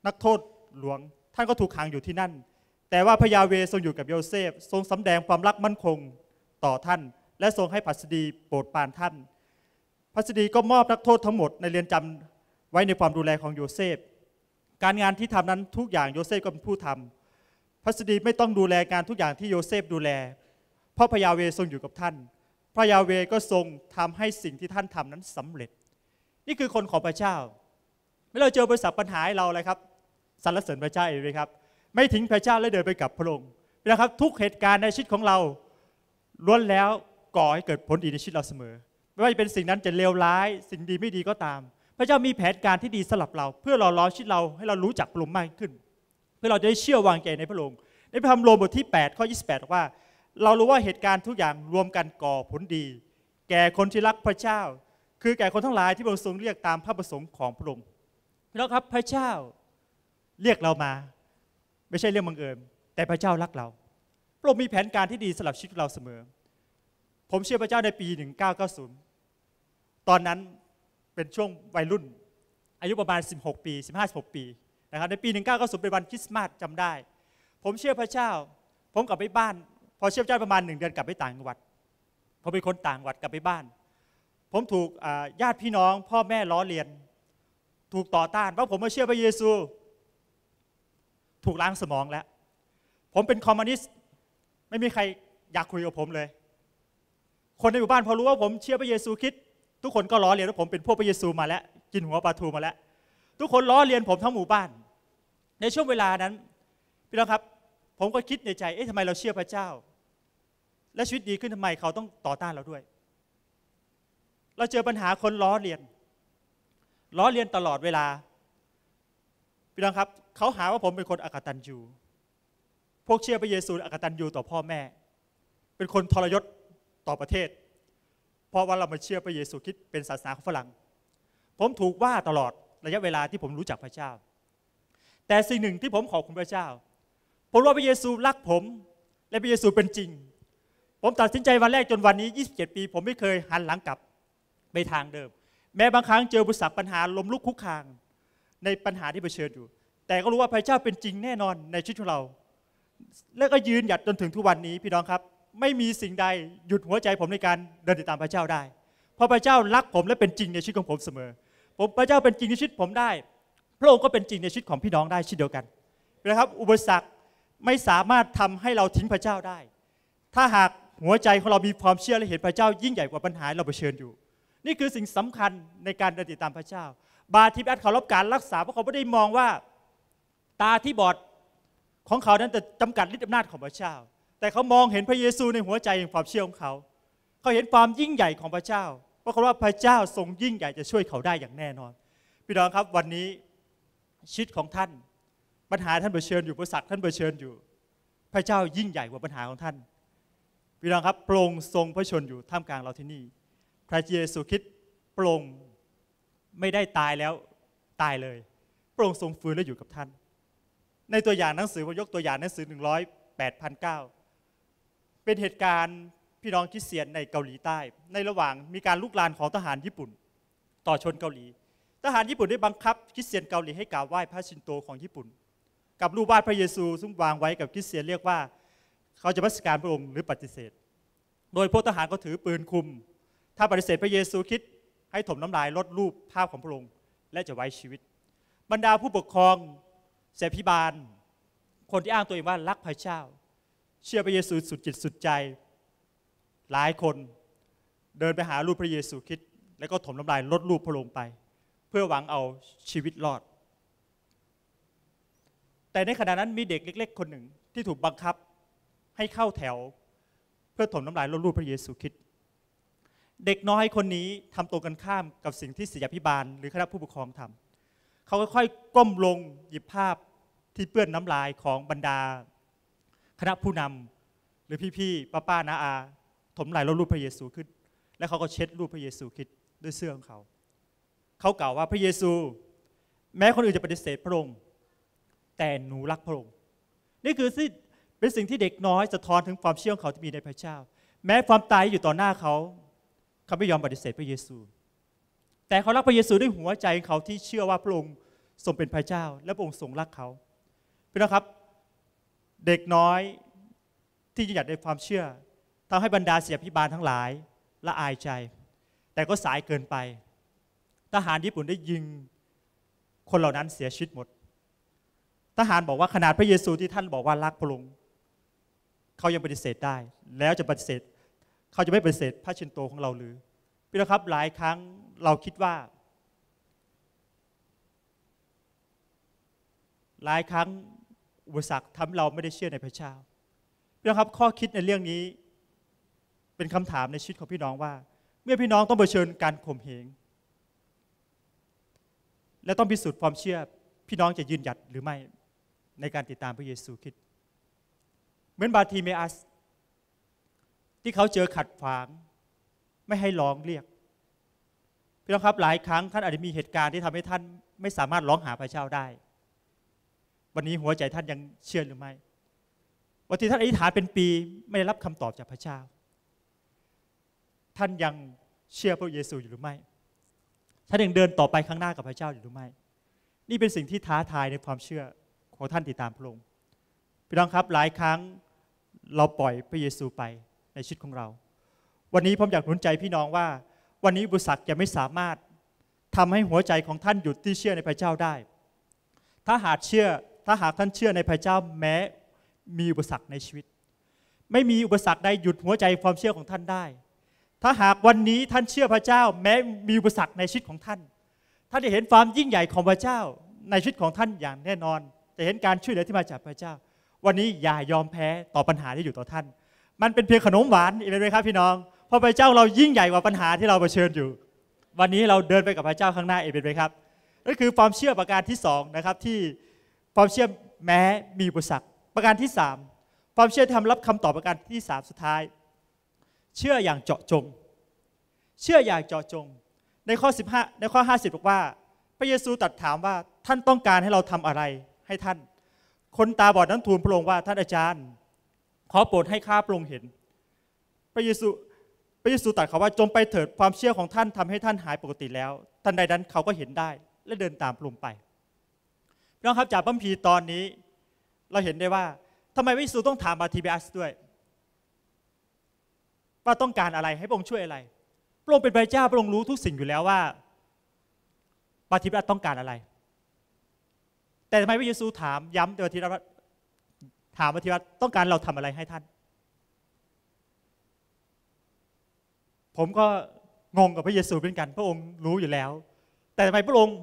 [SPEAKER 1] นักโทษหลวงท่านก็ถูกขังอยู่ที่นั่นแต่ว่าพระยาเวทรงอยู่กับโยเซฟ ทรงสำแดงความรักมั่นคงต่อท่าน และทรงให้พัสดีโปรดปานท่านพัสดีก็มอบนักโทษทั้งหมดในเรือนจำไว้ในความดูแลของโยเซฟการงานที่ทำนั้นทุกอย่างโยเซฟก็เป็นผู้ทำพัสดีไม่ต้องดูแลงานทุกอย่างที่โยเซฟดูแล เพราะพระยาเวทรงอยู่กับท่าน พระยาเวก็ทรงทำให้สิ่งที่ท่านทำนั้นสำเร็จ นี่คือคนของพระเจ้าเมื่อเราเจอบรปษัทปัญหาเราอะไรครับสรรเสริญพระเจ้าเองเลยครับไม่ทิ้งพระเจ้าและเดินไปกับพระองค์นะครับ ทุกเหตุการณ์ในชีวิตของเราล้วนแล้วก่อให้เกิดผลดีในชีวิตเราเสมอไม่ว่าจะเป็นสิ่งนั้นจะเลวร้าย สิ่งดีไม่ดีก็ตาม พระเจ้ามีแผนการที่ดีสำหรับเรา เพื่อรอลอชีวิตเราให้เรารู้จักพระองค์มากขึ้นเพื่อเราจะได้เชื่อวางใจในพระองค์ในพระธรรมโรมบทที่8ข้อ28บอกว่า เรารู้ว่าเหตุการณ์ทุกอย่างรวมกันก่อผลดี แก่คนที่รักพระเจ้า คือแก่คนทั้งหลายที่พระองค์ทรงเรียกตามพระประสงค์ของพระองค์แล้วครับพระเจ้าเรียกเรามาไม่ใช่เรื่องบังเอิญแต่พระเจ้ารักเราพระองค์มีแผนการที่ดีสำหรับชีวิตเราเสมอ ผมเชื่อพระเจ้าในปี 1990 ตอนนั้นเป็นช่วงวัยรุ่นอายุประมาณ 16 ปี 15-16 ปีนะครับในปี 1990 เป็นวันคริสต์มาสจำได้ ผมเชื่อพระเจ้า ผมกลับไปบ้าน พอเชื่อพระเจ้าประมาณหนึ่งเดือนกลับไปต่างจังหวัดผมเป็นคนต่างจังหวัดกลับไปบ้าน ผมถูกญาติพี่น้อง พ่อแม่ล้อเลียน ถูกต่อต้านว่าผมมาเชื่อพระเยซูถูกล้างสมองแล้ว ผมเป็นคอมมิวนิสต์ไม่มีใครอยากคุยกับผมเลย คนในหมู่บ้านพอรู้ว่าผมเชื่อพระเยซูคริสต์ทุกคนก็ล้อเลียนว่าผมเป็นพวกพระเยซูมาแล้ว กินหัวปลาทูมาแล้ว ทุกคนล้อเลียนผมทั้งหมู่บ้าน ในช่วงเวลานั้นพี่น้องครับ ผมก็คิดในใจ เอ๊ะทำไมเราเชื่อพระเจ้า และชีวิตดีขึ้นทำไมเขาต้องต่อต้านเราด้วย เราเจอปัญหาคนล้อเลียนล้อเลียนตลอดเวลาพี่น้องครับเขาหาว่าผมเป็นคนอกตันยูพวกเชื่อพระเยซูอกตันยูต่อพ่อแม่ เป็นคนทรยศต่อประเทศ เพราะว่าเรามาเชื่อพระเยซูคิดเป็นศาสนาของฝรั่ง ผมถูกว่าตลอดระยะเวลาที่ผมรู้จักพระเจ้า แต่สิ่งหนึ่งที่ผมขอบคุณพระเจ้า ผมว่าพระเยซูรักผม และพระเยซูเป็นจริง ผมตัดสินใจวันแรกจนวันนี้ 27 ปี ผมไม่เคยหันหลังกลับไปทางเดิม แม้บางครั้งเจอบุษักปัญหาลมลุกคุกคางในปัญหาที่เผชิญอยู่ แต่ก็รู้ว่าพระเจ้าเป็นจริงแน่นอนในชีวิตของเรา และก็ยืนหยัดจนถึงทุกวันนี้พี่น้องครับ ไม่มีสิ่งใดหยุดหัวใจผมในการเดินติดตามพระเจ้าได้ เพราะพระเจ้ารักผมและเป็นจริงในชีวิตของผมเสมอผมพระเจ้าเป็นจริงในชีวิตผมได้พระองค์ก็เป็นจริงในชีวิตของพี่น้องได้เช่นเดียวกันนะครับอุปสรรคไม่สามารถทำให้เราทิ้งพระเจ้าได้ ถ้าหากหัวใจของเรามีความเชื่อและเห็นพระเจ้า ยิ่งใหญ่กว่าปัญหาเราเผชิญอยู่ นี่คือสิ่งสำคัญในการเดินติดตามพระเจ้าบาทิปแอดเขารับการรักษาเพราะเขาไม่ได้มองว่าตาที่บอดของเขานั้นจะจำกัดฤทธิอำนาจของพระเจ้า แต่เขามองเห็นพระเยซูในหัวใจอย่างความเชื่อของเขา เขาเห็นความยิ่งใหญ่ของพระเจ้าเพราะเขาว่าพระเจ้าทรงยิ่งใหญ่จะช่วยเขาได้อย่างแน่นอนพี่น้องครับวันนี้ชีวิตของท่านปัญหาท่านเผชิญอยู่ประสักท่านเผชิญอยู่ พระเจ้ายิ่งใหญ่กว่าปัญหาของท่านพี่น้องครับโปร่งทรงพระชนอยู่ท่ามกลางเราที่นี่พระเยซูคริสต์โปร่งไม่ได้ตายแล้วตายเลยพระองค์ทรงฟื้นและอยู่กับท่าน ในตัวอย่างหนังสือผมยกตัวอย่างหนังสือ108 0 0เป็นเหตุการณ์พี่น้องคริสเตียนในเกาหลีใต้ ในระหว่างมีการลุกลานของทหารญี่ปุ่น ต่อชนเกาหลี ทหารญี่ปุ่นได้บังคับคริสเตียนเกาหลีให้กราบไหว้พระชินโตของญี่ปุ่น กับรูปวาดพระเยซูซึ่งวางไว้กับคริสเตียนเรียกว่าเขาจะพัสการพระองค์หรือปฏิเสธ โดยพวกทหารก็ถือปืนคุม ถ้าปฏิเสธพระเยซูคิดให้ถมน้ำลายลดรูปภาพของพระองค์และจะไว้ชีวิต บรรดาผู้ปกครองเสพิบาล คนที่อ้างตัวเองว่ารักพระเจ้า เชื่อพระเยซูสุดจิตสุดใจ หลายคนเดินไปหารูปพระเยซูคิดแล้วก็ถมน้ำลายลดรูปพระองค์ไป เพื่อหวังเอาชีวิตรอด แต่ในขณะนั้นมีเด็กเล็กๆคนหนึ่งที่ถูกบังคับให้เข้าแถว เพื่อถมน้ำลายลดรูปพระเยซูคิด์เด็กน้อยคนนี้ทำตัวกันข้ามกับสิ่งที่ศิษยาพิบาลหรือคณะผู้ปกครองทำ เขาค่อยๆก้มลงหยิบภาพที่เปื้อนน้ำลายของบรรดา คณะผู้นำหรือพี่ๆป้าๆนาอาถมไหลแล้วรูปพระเยซูขึ้น แล้วเขาก็เช็ดรูปพระเยซูคิดด้วยเสื้อของเขา เขากล่าวว่าพระเยซู แม้คนอื่นจะปฏิเสธพระองค์แต่หนูรักพระองค์นี่คือสิ่งเป็นสิ่งที่เด็กน้อยสะท้อนถึงความเชื่อของเขาที่มีในพระเจ้า แม้ความตายอยู่ต่อหน้าเขาเขาไม่ยอมปฏิเสธ พระเยซู แต่เขารักพระเยซูด้วยหัวใจเขาที่เชื่อว่าพระองค์ทรงเป็นพระเจ้า และพระองค์ทรงรักเขาพี่น้องครับ เด็กน้อยที่จะหยัดในความเชื่อทำให้บรรดาเสียพิบาลทั้งหลายละอายใจ แต่ก็สายเกินไป ทหารญี่ปุ่นได้ยิงคนเหล่านั้นเสียชีวิตหมด ทหารบอกว่าขนาดพระเยซูที่ท่านบอกว่ารักพระองค์เขายังปฏิเสธได้แล้วจะปฏิเสธเขาจะไม่ปฏิเสธพระชินโตของเราหรือพี่นะครับหลายครั้งเราคิดว่า หลายครั้ง อุปสรรคทำเราไม่ได้เชื่อในพระเจ้า พี่นะครับข้อคิดในเรื่องนี้เป็นคำถามในชีวิตของพี่น้องว่า เมื่อพี่น้องต้องเผชิญการข่มเหงและต้องพิสูจน์ความเชื่อ พี่น้องจะยืนหยัดหรือไม่ในการติดตามพระเยซูคริสต์เหมือนบาทีเมอัสที่เขาเจอขัดขวางไม่ให้ร้องเรียกพี่น้องครับหลายครั้งท่านอาจจะมีเหตุการณ์ที่ทำให้ท่านไม่สามารถร้องหาพระเจ้าได้ วันนี้หัวใจท่านยังเชื่อหรือไม่วันที่ท่านอธิษฐานเป็นปีไม่ได้รับคำตอบจากพระเจ้า ท่านยังเชื่อพระเยซูอยู่หรือไม่ท่านยังเดินต่อไปข้างหน้ากับพระเจ้าอยู่หรือไม่ นี่เป็นสิ่งที่ท้าทายในความเชื่อของท่านติดตามพระองค์พี่น้องครับหลายครั้งเราปล่อยพระเยซูไปในชีวิตของเรา วันนี้ผมอยากหนุนใจพี่น้องว่า วันนี้บุษักจะไม่สามารถทำให้หัวใจของท่านหยุดที่เชื่อในพระเจ้าได้ ถ้าหากเชื่อ ถ้าหากท่านเชื่อในพระเจ้าแม้มีอุปสรรคในชีวิต ไม่มีอุปสรรคใดหยุดหัวใจความเชื่อของท่านได้ ถ้าหากวันนี้ท่านเชื่อพระเจ้า แม้มีอุปสรรคในชีวิตของท่าน ท่านจะเห็นความยิ่งใหญ่ของพระเจ้า ในชีวิตของท่านอย่างแน่นอน จะเห็นการช่วยเหลือที่มาจากพระเจ้า วันนี้อย่ายอมแพ้ต่อปัญหาที่อยู่ต่อท่านมันเป็นเพียงขนมหวานอีกไหมครับ พี่น้องเพราะพระเจ้าเรายิ่งใหญ่กว่าปัญหาที่เราเผชิญอยู่ วันนี้เราเดินไปกับพระเจ้าข้างหน้าเหเป็นไหมครับนั่นคือความเชื่อประการที่สองนะครับ ที่ความเชื่อแม้มีบุษักประการที่สามความเชื่อทำรับคำตอบประการที่สามสุดท้าย เชื่ออย่างเจาะจง เชื่ออย่างเจาะจง ในข้อ 15 ในข้อ 50 บอกว่า พระเยซูตรัสถามว่าท่านต้องการให้เราทำอะไรให้ท่าน คนตาบอดนั้นทูลพระองค์ว่าท่านอาจารย์ขอโปรดให้ข้าพระองค์เห็น พระเยซู พระเยซูตรัสเขาว่าจงไปเถิดความเชื่อของท่านทำให้ท่านหายปกติแล้ว ท่านใดนั้นเขาก็เห็นได้และเดินตามพระองค์ไปน้องครับจากบัมพีตอนนี้ เราเห็นได้ว่า ทำไมพระเยซูต้องถามบาทีเบอัสด้วยว่าต้องการอะไรให้พระองค์ช่วยอะไร พระองค์เป็นพระเจ้าพระองค์รู้ทุกสิ่งอยู่แล้วว่าบาทิบัสต้องการอะไร แต่ทำไมพระเยซูถามย้ำบวทิบัสถามอธิวัตต้องการเราทำอะไรให้ท่าน ผมก็งงกับพระเยซูเป็นกันพระองค์รู้อยู่แล้ว แต่ทำไมพระองค์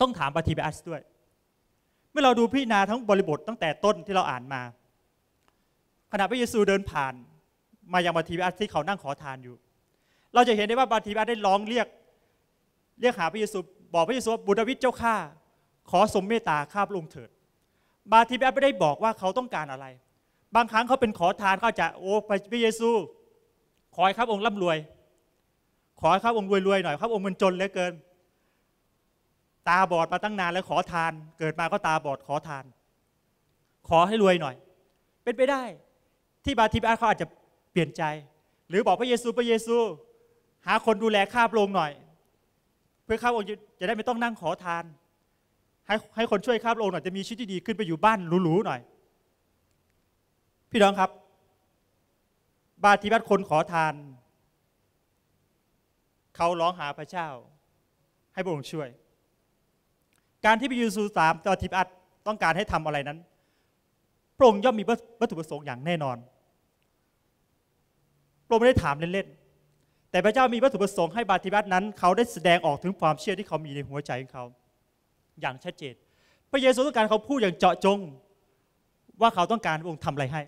[SPEAKER 1] ต้องถามปฏิบัติด้วย เมื่อเราดูพี่นาทั้งบริบทตั้งแต่ต้นที่เราอ่านมา ขณะพระเยซูเดินผ่าน มายังปฏิบัติที่เขานั่งขอทานอยู่ เราจะเห็นได้ว่าปฏิบัติได้ร้องเรียกเรียกหาพระเยซูบอกพระเยซูบุตรวิทย์เจ้าข้า ขอสมเมตตาข้าพระองค์เถิดบาทีแอบไม่ได้บอกว่าเขาต้องการอะไร บางครั้งเขาเป็นขอทานเขาจะโอ้พระเยซู ขอให้ครับองค์ร่ำรวย ขอให้ครับองค์รวยๆหน่อยครับองค์มันจนเหลือเกิน ตาบอดมาตั้งนานแล้วขอทาน เกิดมาก็ตาบอดขอทาน ขอให้รวยหน่อย เป็นไปได้ที่บาทีแอบเขาอาจจะเปลี่ยนใจ หรือบอกพระเยซูพระเยซู หาคนดูแลข้าพระองค์หน่อย เพื่อข้าพระองค์จะได้ไม่ต้องนั่งขอทานให้ให้คนช่วยข้าพระองค์หน่อยจะมีชีวิตที่ดีขึ้นไปอยู่บ้านหรูๆหน่อย พี่น้องครับ บาธีบัตคนขอทาน เขาร้องหาพระเจ้า ให้พระองค์ช่วย การที่พระเยซูสามตอทิบัตต้องการให้ทำอะไรนั้นพระองค์ย่อมมีวัตถุประสงค์อย่างแน่นอนพระองค์ไม่ได้ถามเล่นๆ แต่พระเจ้ามีวัตถุประสงค์ให้บาธีบัตนั้นเขาได้แสดงออกถึงความเชื่อที่เขามีในหัวใจของเขาอย่างชัดเจน พระเยซูต้องการเขาพูดอย่างเจาะจงว่าเขาต้องการองค์ทำอะไรให้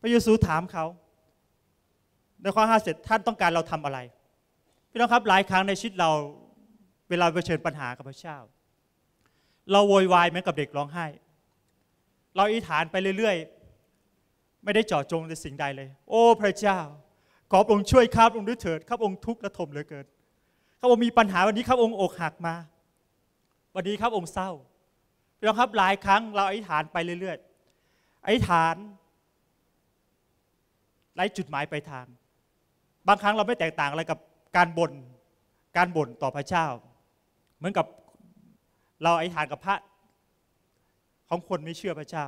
[SPEAKER 1] พระเยซูถามเขาในข้อห้าเสร็จท่านต้องการเราทำอะไรพี่น้องครับหลายครั้งในชีวิตเราเวลาเผชิญปัญหากับพระเจ้า เราโวยวายเหมือนกับเด็กร้องไห้เราอิฐานไปเรื่อยๆ ไม่ได้เจาะจงในสิ่งใดเลย โอ้พระเจ้า ขอองค์ช่วยครับองค์ด้วยเถิดครับองค์ทุกข์ระทมเหลือเกินข้าองค์มีปัญหาวันนี้ข้าองค์อกหักมาวันนี้ข้าองค์เศร้าพี่น้องครับหลายครั้ง เราอธิษฐานไปเรื่อยๆ อธิษฐานไร้จุดหมายปลายทางบางครั้งเราไม่แตกต่างอะไรกับการบ่น การบ่นต่อพระเจ้า เหมือนกับเราอธิษฐานกับพระของคนไม่เชื่อพระเจ้า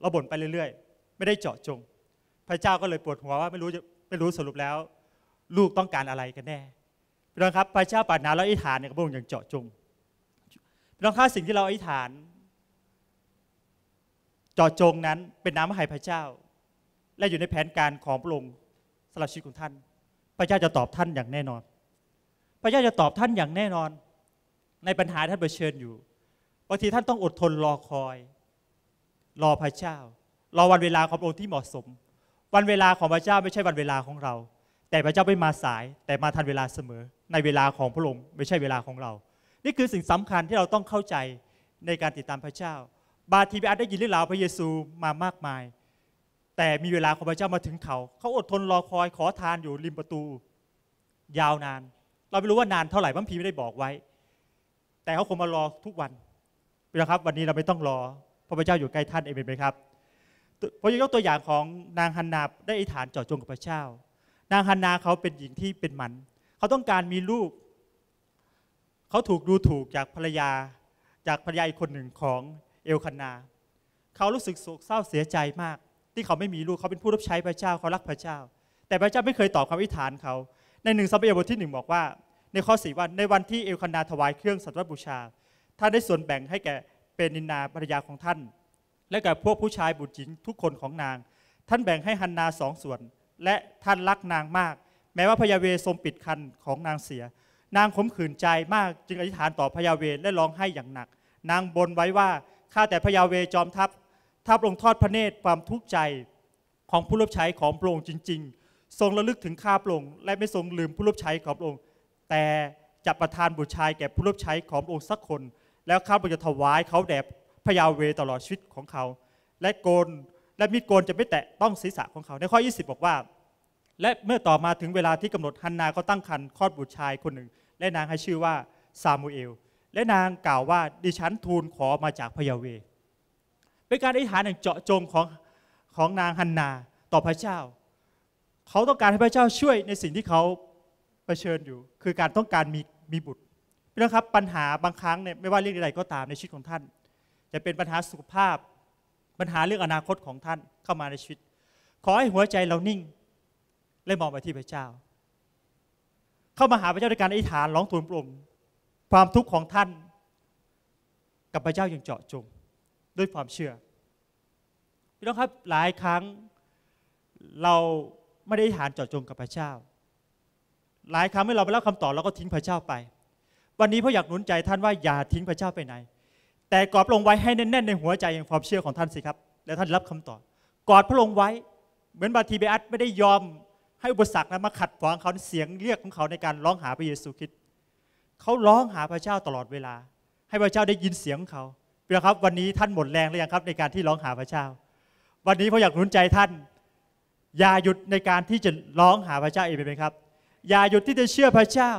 [SPEAKER 1] เราบ่นไปเรื่อยๆ ไม่ได้เจาะจง พระเจ้าก็เลยปวดหัวว่าไม่รู้จะไม่รู้สรุปแล้ว ลูกต้องการอะไรกันแน่พี่น้องครับพระเจ้าปรารถนาเราอธิษฐานในีพระองค์อย่างเจาะจงพี่น้องครับสิ่งที่เราอธิษฐาน เจาะจงนั้นเป็นน้ำพระหัยพระเจ้า และอยู่ในแผนการของพระองค์สำหรับชีวิตของท่าน พระเจ้าจะตอบท่านอย่างแน่นอน พระเจ้าจะตอบท่านอย่างแน่นอน ในปัญหาท่านเผชิญอยู่บางทีท่านต้องอดทนรอคอย รอพระเจ้ารอวันเวลาของพระองค์ที่เหมาะสม วันเวลาของพระเจ้าไม่ใช่วันเวลาของเราแต่พระเจ้าไม่มาสายแต่มาทันเวลาเสมอ ในเวลาของพระองค์ไม่ใช่เวลาของเรา นี่คือสิ่งสำคัญที่เราต้องเข้าใจในการติดตามพระเจ้า บาทีไปอาจได้ยินเรื่องราวพระเยซูมามากมาย แต่มีเวลาของพระเจ้ามาถึงเขา เขาอดทนรอคอยขอทานอยู่ริมประตู ยาวนาน เราไม่รู้ว่านานเท่าไหร่พระพีไม่ได้บอกไว้ แต่เขาคงมารอทุกวันนะครับ วันนี้เราไม่ต้องรอพระเจ้าอยู่ใกล้ท่านเองเป็นไหมครับพระยกตัวอย่างของนางฮันนาได้อิฐานเจาะจงกับพระเจ้านางฮันนาเขาเป็นหญิงที่เป็นหมัน เขาต้องการมีลูก เขาถูกดูถูกจากภรรยา จากภรรยาอีกคนหนึ่งของเอลคันนาเขารู้สึกโศกเศร้าเสียใจมาก ที่เขาไม่มีลูกเขาเป็นผู้รับใช้พระเจ้าเขารักพระเจ้า แต่พระเจ้าไม่เคยตอบคำอธิษฐานเขา ในหนึ่งสัมเอลบทที่หนึ่งบอกว่า ในข้อสี่ว่าในวันที่เอลคันนาถวายเครื่องสัตว์บูชาท่านได้ส่วนแบ่งให้แก่เปนินนาภรรยาของท่าน และแก่พวกผู้ชายบุตรหญิงทุกคนของนาง ท่านแบ่งให้ฮันนาสองส่วนและท่านรักนางมาก แม้ว่าพยาเวทรงปิดคันของนางเสีย นางขมขื่นใจมากจึงอธิษฐานต่อพยาเวและร้องไห้อย่างหนัก นางบนไว้ว่าข้าแต่พยาเวจอมทัพถ้าพระองค์ทอดพระเนตรความทุกข์ใจของผู้รับใช้ของพระองค์จริง ๆ ทรงระลึกถึงข้าพระองค์และไม่ทรงลืมผู้รับใช้ของพระองค์ แต่จะประทานบุตรชายแก่ผู้รับใช้ของพระองค์สักคน แล้วข้าพระองค์จะถวายเขาแด่พยาเวตลอดชีวิตของเขา และโกนและมีดโกนจะไม่แตะต้องศีรษะของเขาในข้อ 20 บอกว่า และเมื่อต่อมาถึงเวลาที่กำหนดฮันนา ก็ตั้งครรภ์คลอดบุตรชายคนหนึ่ง และนางให้ชื่อว่าซามูเอลและนางกล่าวว่าดิฉันทูลขอมาจากพยาเวเป็นการอธิษฐานอย่างเจาะจงของของนางฮันนาต่อพระเจ้าเขาต้องการให้พระเจ้าช่วยในสิ่งที่เขาเผชิญอยู่ คือการต้องการมีมีบุตรนะครับปัญหาบางครั้งเนี่ยไม่ว่าเรื่องใดก็ตามในชีวิตของท่าน จะเป็นปัญหาสุขภาพปัญหาเรื่องอนาคตของท่านเข้ามาในชีวิต ขอให้หัวใจเรานิ่งและมองไปที่พระเจ้า เข้ามาหาพระเจ้าด้วยการอธิษฐานร้องทูลปรงความทุกข์ของท่านกับพระเจ้าอย่างเจาะจงด้วยความเชื่อพี่น้องครับหลายครั้งเราไม่ได้อธิษฐานเจาะจงกับพระเจ้า หลายครั้งเมื่อเราไปรับคำตอบเราก็ทิ้งพระเจ้าไป วันนี้พ่ออยากหนุนใจท่านว่าอย่าทิ้งพระเจ้าไปไหนแต่กอดพระองค์ไว้ให้แน่นๆ ในหัวใจอย่างความเชื่อของท่านสิครับแล้วท่านรับคำตอบกอดพระองค์ไว้เหมือนบาทีเบอัตไม่ได้ยอม ให้อุปสรรคนนมาขัดขวางเขาเสียงเรียกของเขาในการร้องหาพระเยซูคริสต์เขาร้องหาพระเจ้าตลอดเวลา ให้พระเจ้าได้ยินเสียงของเขาเพื่อครับวันนี้ท่านหมดแรงหรือยังครับในการที่ร้องหาพระเจ้า วันนี้ผมอยากหนุนใจท่าน อย่าหยุดในการที่จะร้องหาพระเจ้าเองไปไหมครับอย่าหยุดที่จะเชื่อพระเจ้า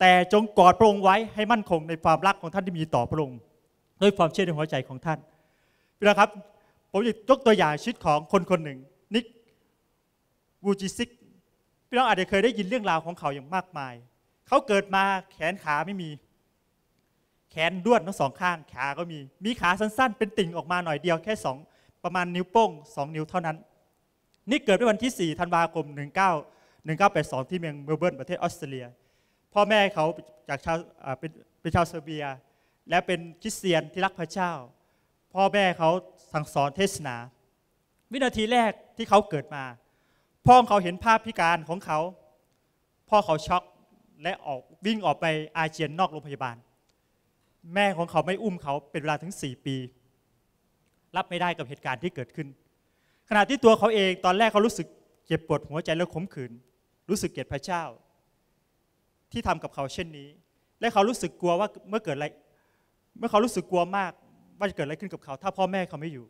[SPEAKER 1] แต่จงกอดพระองค์ไว้ให้มั่นคงในความรักของท่านที่มีต่อพระองค์ด้วยความเชื่อในหัวใจของท่านนะครับผมจะยกตัวอย่างชีวิตของคนคนหนึ่งนิกวูจิซิกพี่น้องอาจจะเคยได้ยินเรื่องราวของเขาอย่างมากมาย เขาเกิดมาแขนขาไม่มีแขนด้วนทั้งสองข้างขาก็มีมีขาสั้นๆ เป็นติ่งออกมาหน่อยเดียวแค่สองประมาณนิ้วโป้งสองนิ้วเท่านั้นนี่เกิดในวันที่ 4 ธันวาคม 19 1982ที่เมืองเมลเบิร์นประเทศออสเตรเลียพ่อแม่เขาจากชาวเป็นเป็นชาวเซอร์เบียและเป็นคริสเตียนที่รักพระเจ้า พ่อแม่เขาสั่งสอนเทศนา วินาทีแรกที่เขาเกิดมาพ่อเขาเห็นภาพพิการของเขา พ่อเขาช็อกและออกวิ่งออกไปอาเจียนนอกโรงพยาบาล แม่ของเขาไม่อุ้มเขาเป็นเวลาถึง4ปี รับไม่ได้กับเหตุการณ์ที่เกิดขึ้น ขณะที่ตัวเขาเองตอนแรกเขารู้สึกเจ็บปวดหัวใจและขมขื่นรู้สึกเกลียดพระเจ้า ที่ทำกับเขาเช่นนี้ และเขารู้สึกกลัวว่าเมื่อเกิดอะไรเมื่อเขารู้สึกกลัวมากว่าจะเกิดอะไรขึ้นกับเขา ถ้าพ่อแม่เขาไม่อยู่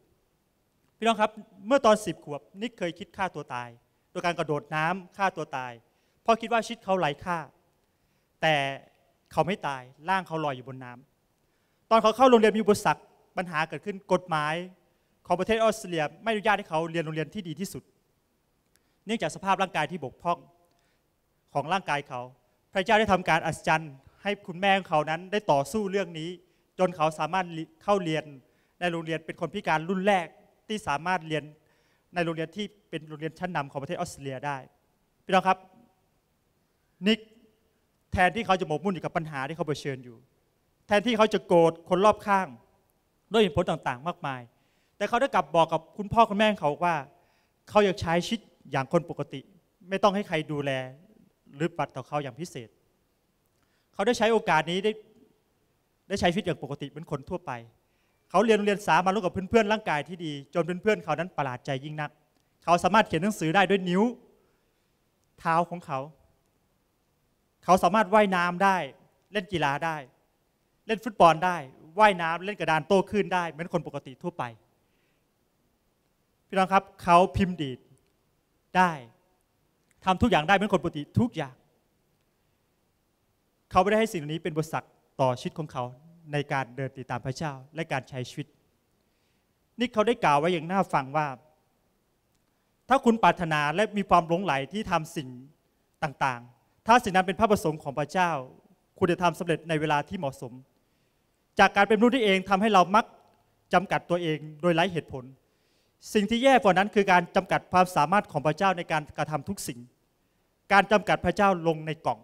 [SPEAKER 1] พี่น้องครับเมื่อตอนสิบขวบนิกเคยคิดฆ่าตัวตาย โดยการกระโดดน้ำฆ่าตัวตายเพราะคิดว่าชีวิตเขาไหลค่า แต่เขาไม่ตายร่างเขาลอยอยู่บนน้ำ ตอนเขาเข้าโรงเรียนมีบุปสกปัญหาเกิดขึ้นกฎหมายของประเทศออสเตรเลีย ไม่อนุญาตให้เขาเรียนโรงเรียนที่ดีที่สุด เนื่องจากสภาพร่างกายที่บกพร่องของร่างกายเขา พระเจ้าได้ทำการอัศจรรย์ ให้คุณแม่ของเขานั้นได้ต่อสู้เรื่องนี้จนเขาสามารถเข้าเรียนในโรงเรียนเป็นคนพิการรุ่นแรกที่สามารถเรียนในโรงเรียนที่เป็นโรงเรียนชั้นนำของประเทศออสเตรเลียได้พี่น้องครับนิกแทนที่เขาจะหมกมุ่นอยู่กับปัญหาที่เขาเผชิญอยู่ แทนที่เขาจะโกรธคนรอบข้างด้วยเหตุผลต่าง ๆ มากมาย แต่เขาได้กลับบอกกับคุณพ่อคุณแม่เขาว่าเขาอยากใช้ชีวิตอย่างคนปกติ ไม่ต้องให้ใครดูแลหรือปัดต่อเขาอย่างพิเศษ เขาได้ใช้โอกาสนี้ได้ได้ใช้ชีวิตอย่างปกติเป็นคนทั่วไป เขาเรียนเรียนสามาร่วมกับเพื่อนเพื่อนร่างกายที่ดีจนเพื่อนเพื่อนเขานั้นประหลาดใจยิ่งนัก เขาสามารถเขียนหนังสือได้ด้วยนิ้ว เท้าของเขา เขาสามารถว่ายน้ำได้ เล่นกีฬาได้ เล่นฟุตบอลได้ว่ายน้ำ เล่นกระดานโต้คลื่นได้ เหมือนคนปกติทั่วไปพี่น้องครับ เขาพิมพ์ดีดได้ ทำทุกอย่างได้เหมือนคนปกติทุกอย่าง เขาไม่ได้ให้สิ่งนี้เป็นบทสักต่อชีวิตของเขาในการเดินติดตามพระเจ้าและการใช้ชีวิตนี่เขาได้กล่าวไว้อย่างน่าฟังว่า ถ้าคุณปรารถนาและมีความหลงไหลที่ทำสิ่ง ต่างๆ ถ้าสิ่งนั้นเป็นพระประสงค์ของพระเจ้า คุณจะทำสำเร็จในเวลาที่เหมาะสม จากการเป็นมนุษย์ที่เองทำให้เรามักจำกัดตัวเองโดยไร้เหตุผล สิ่งที่แย่กว่านั้นคือการจำกัดความสามารถของพระเจ้าในการกระทำทุกสิ่ง การจำกัดพระเจ้าลงในกล่อง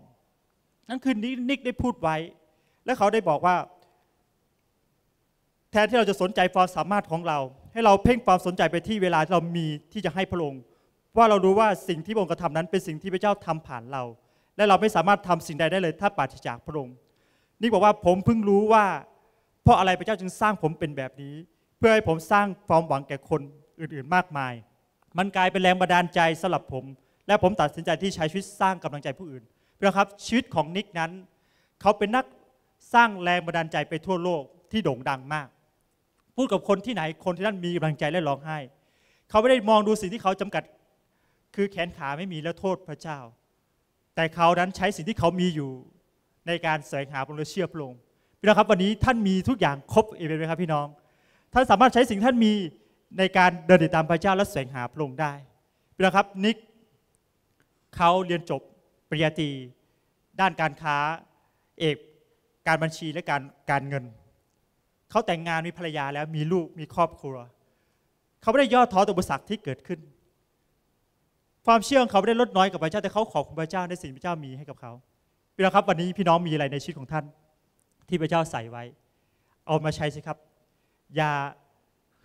[SPEAKER 1] นั่นคือนิกได้พูดไว้และเขาได้บอกว่า แทนที่เราจะสนใจความสามารถของเรา ให้เราเพ่งความสนใจไปที่เวลาเรามีที่จะให้พระองค์ว่าเรารู้ว่าสิ่งที่พระองค์กระทำนั้นเป็นสิ่งที่พระเจ้าทำผ่านเรา และเราไม่สามารถทำสิ่งใดได้เลยถ้าปราศจากพระองค์นี่บอกว่าผมเพิ่งรู้ว่า เพราะอะไรพระเจ้าจึงสร้างผมเป็นแบบนี้ เพื่อให้ผมสร้างความหวังแก่คนอื่นๆ มากมาย มันกลายเป็นแรงบันดาลใจสำหรับผม และผมตัดสินใจที่ใช้ชีวิตสร้างกำลังใจผู้อื่นนะครับชีวิตของนิกนั้น เขาเป็นนักสร้างแรงบันดาลใจไปทั่วโลกที่โด่งดังมาก พูดกับคนที่ไหนคนที่นั่นมีกำลังใจและร้องไห้ เขาไม่ได้มองดูสิ่งที่เขาจำกัดคือแขนขาไม่มีแล้วโทษพระเจ้า แต่เขานั้นใช้สิ่งที่เขามีอยู่ในการแสวงหาพระเชื่อพระองค์พี่น้องครับวันนี้ท่านมีทุกอย่างครบเอเมนไหมครับพี่น้องท่านสามารถใช้สิ่งท่านมีในการเดินติดตามพระเจ้าและแสวงหาพระองค์ได้พี่น้องครับนิกเขาเรียนจบปริญญาตรีด้านการค้าเอกการบัญชีและการการเงิน เขาแต่งงาน มีภรรยาแล้วมีลูกมีครอบครัว เขาไม่ได้ย่อท้อต่ออุปสรรคที่เกิดขึ้น ความเชื่อของเขาไม่ได้ลดน้อยกับพระเจ้าแต่เขาขอบคุณพระเจ้าในสิ่งที่พระเจ้ามีให้กับเขาพี่น้องครับวันนี้พี่น้องมีอะไรในชีวิตของท่าน ที่พระเจ้าใส่ไว้ เอามาใช้สิครับ อย่า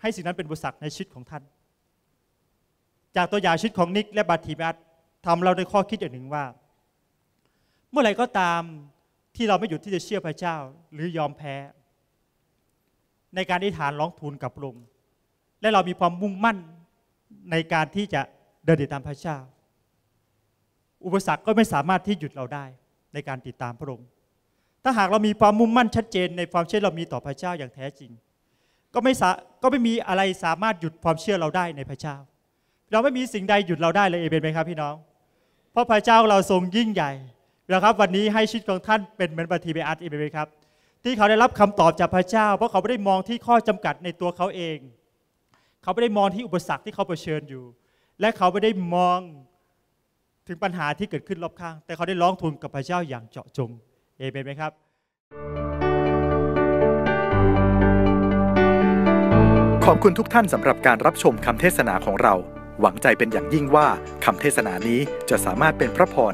[SPEAKER 1] ให้สิ่งนั้นเป็นอุปสรรคในชีวิตของท่าน จากตัวอย่างชีวิตของนิกและบาติมัสทำเราได้ข้อคิดอย่างหนึ่งว่า เมื่อไรก็ตามที่เราไม่หยุดที่จะเชื่อพระเจ้าหรือยอมแพ้ ในการอธิษฐานร้องทูลกับลงและเรามีความมุ่งมั่นในการที่จะเดินติดตามพระเจ้า อุปสรรคก็ไม่สามารถที่หยุดเราได้ในการติดตามพระองค์ถ้าหากเรามีความมุ่งมั่นชัดเจน ในความเชื่อเรามีต่อพระเจ้าอย่างแท้จริง ก็ไม่ก็ไม่มีอะไรสามารถ หยุดความเชื่อเราได้ในพระเจ้าเราไม่มีสิ่งใดหยุดเราได้เลยเอเมนไหมครับพี่น้อง เพราะพระเจ้าเราทรงยิ่งใหญ่นะครับวันนี้ให้ชีวิตของท่านเป็นเหมือนบัทีเบอาร์ตอีกไหมครับ ที่เขาได้รับคำตอบจากพระเจ้า เพราะเขาไม่ได้มองที่ข้อจำกัดในตัวเขาเอง เขาไม่ได้มองที่อุปสรรคที่เขาเผชิญอยู่ และเขาไม่ได้มองถึงปัญหาที่เกิดขึ้นรอบข้าง แต่เขาได้ร้องทูลกับพระเจ้าอย่างเจาะจงเอเมนไหมครับ ขอบคุณทุกท่านสำหรับการรับชมคำเทศนาของเรา หวังใจเป็นอย่างยิ่งว่าคำเทศนานี้จะสามารถเป็นพระพร